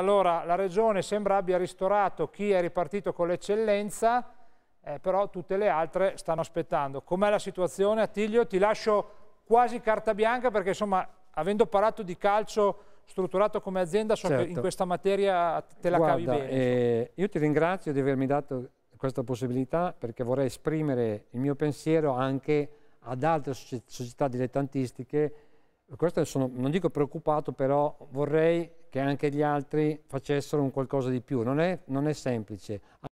Allora la regione sembra abbia ristorato chi è ripartito con l'eccellenza, eh, però tutte le altre stanno aspettando. Com'è la situazione Attilio? Ti lascio quasi carta bianca perché insomma avendo parlato di calcio strutturato come azienda so certo. che in certo. questa materia te la Guarda, cavi bene. Eh, io ti ringrazio di avermi dato questa possibilità perché vorrei esprimere il mio pensiero anche ad altre società dilettantistiche. Questo sono, non dico preoccupato, però vorrei che anche gli altri facessero un qualcosa di più. Non è, non è semplice.